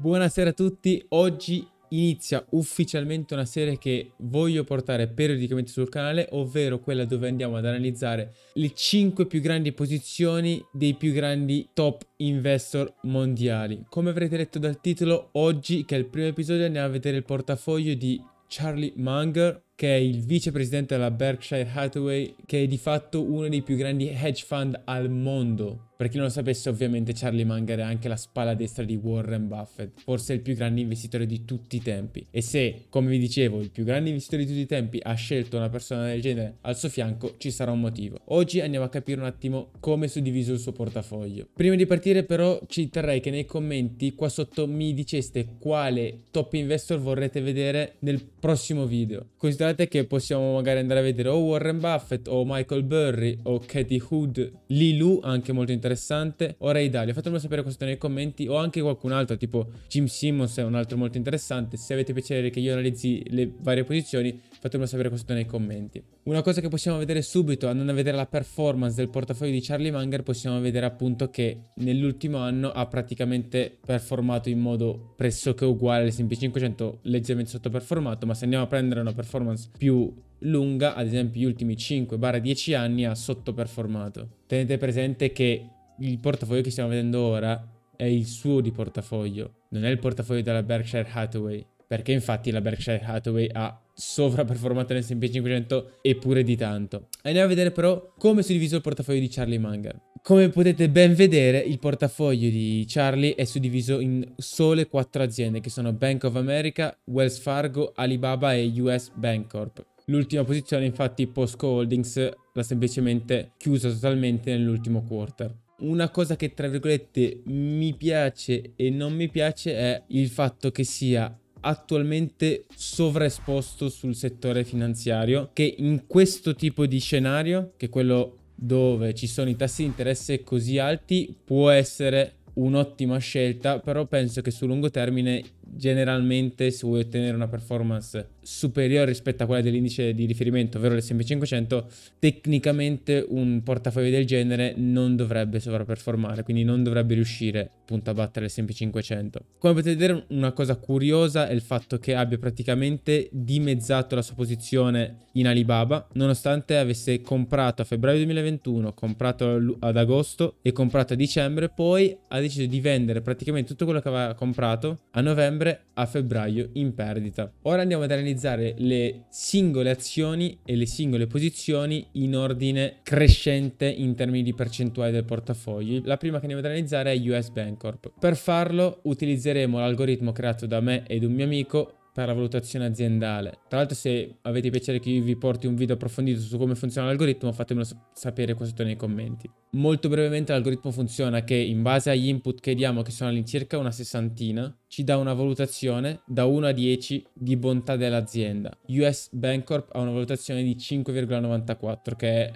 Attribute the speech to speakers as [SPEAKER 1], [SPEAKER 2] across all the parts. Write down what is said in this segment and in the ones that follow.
[SPEAKER 1] Buonasera a tutti, oggi inizia ufficialmente una serie che voglio portare periodicamente sul canale, ovvero quella dove andiamo ad analizzare le 5 più grandi posizioni dei più grandi top investor mondiali. Come avrete letto dal titolo, oggi che è il primo episodio andiamo a vedere il portafoglio di Charlie Munger, che è il vicepresidente della Berkshire Hathaway, che è di fatto uno dei più grandi hedge fund al mondo. Per chi non lo sapesse, ovviamente Charlie Munger è anche la spalla destra di Warren Buffett, forse il più grande investitore di tutti i tempi. E se, come vi dicevo, il più grande investitore di tutti i tempi ha scelto una persona del genere al suo fianco, ci sarà un motivo. Oggi andiamo a capire un attimo come è suddiviso il suo portafoglio. Prima di partire però ci terrei che nei commenti qua sotto mi diceste quale top investor vorrete vedere nel prossimo video. Considerate che possiamo magari andare a vedere o Warren Buffett o Michael Burry o Katie Hood, Lilu anche molto interessante interessante. Ora Italia, fatemelo sapere questo nei commenti o anche qualcun altro, tipo Jim Simmons è un altro molto interessante. Se avete piacere che io analizzi le varie posizioni, fatemelo sapere questo nei commenti. Una cosa che possiamo vedere subito, andando a vedere la performance del portafoglio di Charlie Munger, possiamo vedere appunto che nell'ultimo anno ha praticamente performato in modo pressoché uguale all'S&P 500, leggermente sottoperformato, ma se andiamo a prendere una performance più lunga, ad esempio gli ultimi 5-10 anni ha sottoperformato. Tenete presente che il portafoglio che stiamo vedendo ora è il suo di portafoglio, non è il portafoglio della Berkshire Hathaway, perché infatti la Berkshire Hathaway ha sovraperformato nel S&P 500 e pure di tanto. Andiamo a vedere però come si è diviso il portafoglio di Charlie Munger. Come potete ben vedere, il portafoglio di Charlie è suddiviso in sole quattro aziende, che sono Bank of America, Wells Fargo, Alibaba e US Bank Corp. L'ultima posizione, infatti, Postco Holdings l'ha semplicemente chiusa totalmente nell'ultimo quarter. Una cosa che tra virgolette mi piace e non mi piace è il fatto che sia attualmente sovraesposto sul settore finanziario che in questo tipo di scenario, che è quello dove ci sono i tassi di interesse così alti, può essere un'ottima scelta, però penso che sul lungo termine generalmente se vuoi ottenere una performance superiore rispetto a quella dell'indice di riferimento, ovvero l'S&P 500, tecnicamente un portafoglio del genere non dovrebbe sovraperformare, quindi non dovrebbe riuscire appunto a battere l'S&P 500. Come potete vedere una cosa curiosa è il fatto che abbia praticamente dimezzato la sua posizione in Alibaba, nonostante avesse comprato a febbraio 2021, comprato ad agosto e comprato a dicembre, poi ha deciso di vendere praticamente tutto quello che aveva comprato a novembre dicembre a febbraio in perdita. Ora andiamo ad analizzare le singole azioni e le singole posizioni in ordine crescente in termini di percentuale del portafoglio. La prima che andiamo ad analizzare è US Bancorp. Per farlo utilizzeremo l'algoritmo creato da me ed un mio amico per la valutazione aziendale. Tra l'altro se avete piacere che io vi porti un video approfondito su come funziona l'algoritmo fatemelo sapere qua sotto nei commenti. Molto brevemente l'algoritmo funziona che in base agli input che diamo che sono all'incirca una sessantina ci dà una valutazione da 1 a 10 di bontà dell'azienda. US Bancorp ha una valutazione di 5,94 che è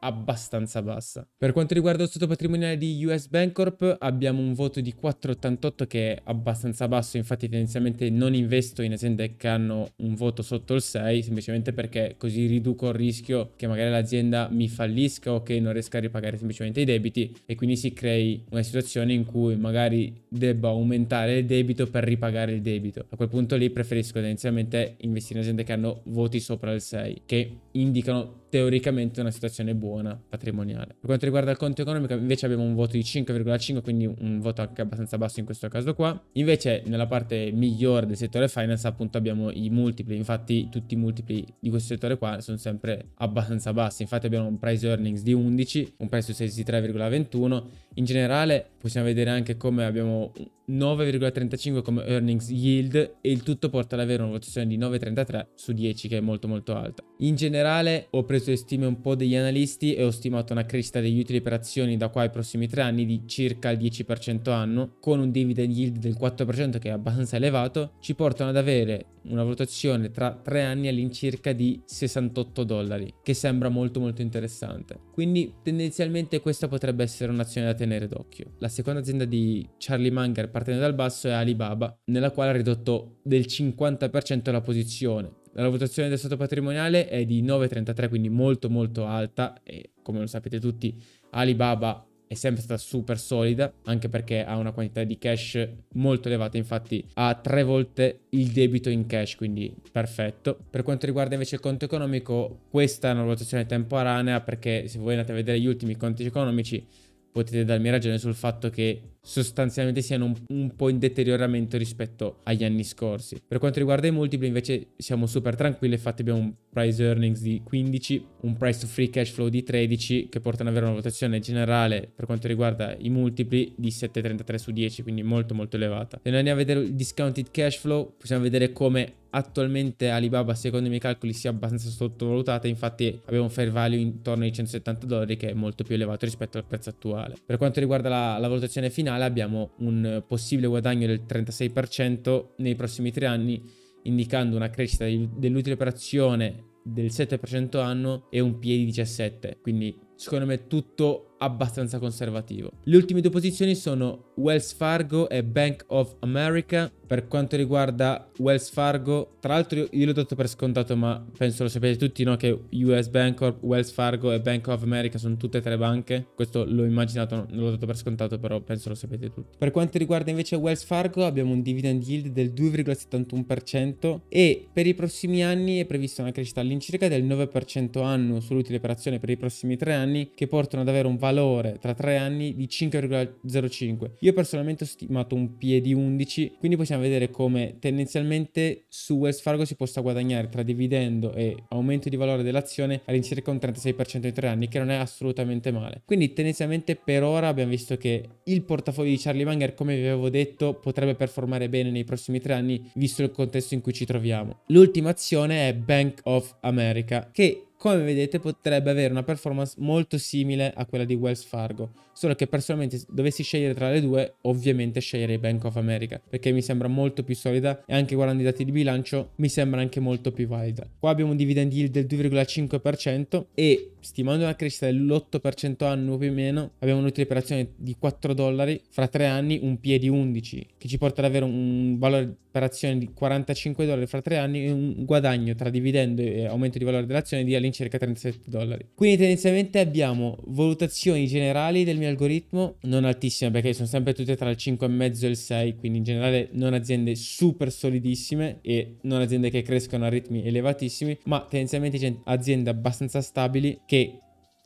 [SPEAKER 1] abbastanza bassa. Per quanto riguarda lo stato patrimoniale di US Bancorp abbiamo un voto di 4,88 che è abbastanza basso, infatti tendenzialmente non investo in aziende che hanno un voto sotto il 6 semplicemente perché così riduco il rischio che magari l'azienda mi fallisca o che non riesca a ripagare semplicemente i debiti e quindi si crei una situazione in cui magari debba aumentare il debito debito per ripagare il debito. A quel punto lì preferisco tendenzialmente investire in aziende che hanno voti sopra il 6, che indicano teoricamente una situazione buona patrimoniale. Per quanto riguarda il conto economico invece abbiamo un voto di 5,5 quindi un voto anche abbastanza basso in questo caso qua. Invece nella parte migliore del settore finance appunto abbiamo i multipli, infatti tutti i multipli di questo settore qua sono sempre abbastanza bassi, infatti abbiamo un price earnings di 11, un price to sales di 3,21, in generale possiamo vedere anche come abbiamo 9,35 come earnings yield e il tutto porta ad avere una votazione di 9,33 su 10 che è molto molto alta. In generale ho preso le stime un po' degli analisti e ho stimato una crescita degli utili per azioni da qua ai prossimi tre anni di circa il 10% anno, con un dividend yield del 4% che è abbastanza elevato, ci portano ad avere una valutazione tra tre anni all'incirca di 68 dollari, che sembra molto molto interessante. Quindi tendenzialmente questa potrebbe essere un'azione da tenere d'occhio. La seconda azienda di Charlie Munger partendo dal basso è Alibaba, nella quale ha ridotto del 50% la posizione la votazione del stato patrimoniale è di 9,33, quindi molto molto alta e come lo sapete tutti Alibaba è sempre stata super solida, anche perché ha una quantità di cash molto elevata, infatti ha tre volte il debito in cash, quindi perfetto. Per quanto riguarda invece il conto economico, questa è una votazione temporanea perché se voi andate a vedere gli ultimi conti economici potete darmi ragione sul fatto che sostanzialmente siano un, un, po' in deterioramento rispetto agli anni scorsi. Per quanto riguarda i multipli invece siamo super tranquilli, infatti abbiamo un price earnings di 15, un price to free cash flow di 13 che portano ad avere una votazione generale per quanto riguarda i multipli di 7,33 su 10, quindi molto molto elevata. Se noi andiamo a vedere il discounted cash flow possiamo vedere come attualmente Alibaba secondo i miei calcoli sia abbastanza sottovalutata infatti abbiamo un fair value intorno ai 170 dollari che è molto più elevato rispetto al prezzo attuale. Per quanto riguarda la, la valutazione finale finale abbiamo un possibile guadagno del 36% nei prossimi tre anni, indicando una crescita dell'utile per azione del 7% anno e un di 17. Quindi secondo me tutto abbastanza conservativo. Le ultime due posizioni sono Wells Fargo e Bank of America. Per quanto riguarda Wells Fargo, tra l'altro io l'ho dato per scontato, ma penso lo sapete tutti, no? Che US Bancorp, Wells Fargo e Bank of America sono tutte e tre banche. Questo l'ho immaginato, non l'ho dato per scontato, però penso lo sapete tutti. Per quanto riguarda invece Wells Fargo, abbiamo un dividend yield del 2,71% e per i prossimi anni è prevista una crescita all'incirca del 9% annuo sull'utile per azione per i prossimi tre anni, che portano ad avere un valore valore tra tre anni di 5,05. Io personalmente ho stimato un PE di 11, quindi possiamo vedere come tendenzialmente su Wells Fargo si possa guadagnare tra dividendo e aumento di valore dell'azione all'incirca un 36% in tre anni, che non è assolutamente male. Quindi tendenzialmente per ora abbiamo visto che il portafoglio di Charlie Munger, come vi avevo detto, potrebbe performare bene nei prossimi tre anni, visto il contesto in cui ci troviamo. L'ultima azione è Bank of America, che come vedete potrebbe avere una performance molto simile a quella di Wells Fargo, solo che personalmente se dovessi scegliere tra le due ovviamente sceglierei Bank of America perché mi sembra molto più solida e anche guardando i dati di bilancio mi sembra anche molto più valida. Qua abbiamo un dividend yield del 2,5% e stimando una crescita dell'8% annuo più o meno abbiamo un'utile di 4 dollari, fra 3 anni un PE di 11 che ci porta ad avere un valore per azione di 45 dollari fra 3 anni e un guadagno tra dividendo e aumento di valore dell'azione di all'incirca circa 37 dollari. Quindi tendenzialmente abbiamo valutazioni generali del mio algoritmo non altissime perché sono sempre tutte tra il 5,5 e il 6, quindi in generale non aziende super solidissime e non aziende che crescono a ritmi elevatissimi, ma tendenzialmente aziende abbastanza stabili che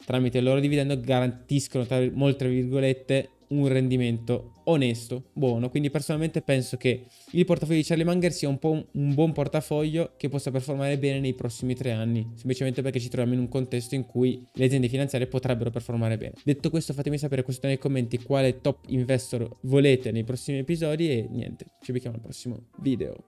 [SPEAKER 1] tramite il loro dividendo garantiscono tra molte virgolette un rendimento onesto, buono. Quindi personalmente penso che il portafoglio di Charlie Munger sia un po' un, un, buon portafoglio che possa performare bene nei prossimi tre anni, semplicemente perché ci troviamo in un contesto in cui le aziende finanziarie potrebbero performare bene. Detto questo, fatemi sapere questo nei commenti quale top investor volete nei prossimi episodi e niente, ci vediamo al prossimo video.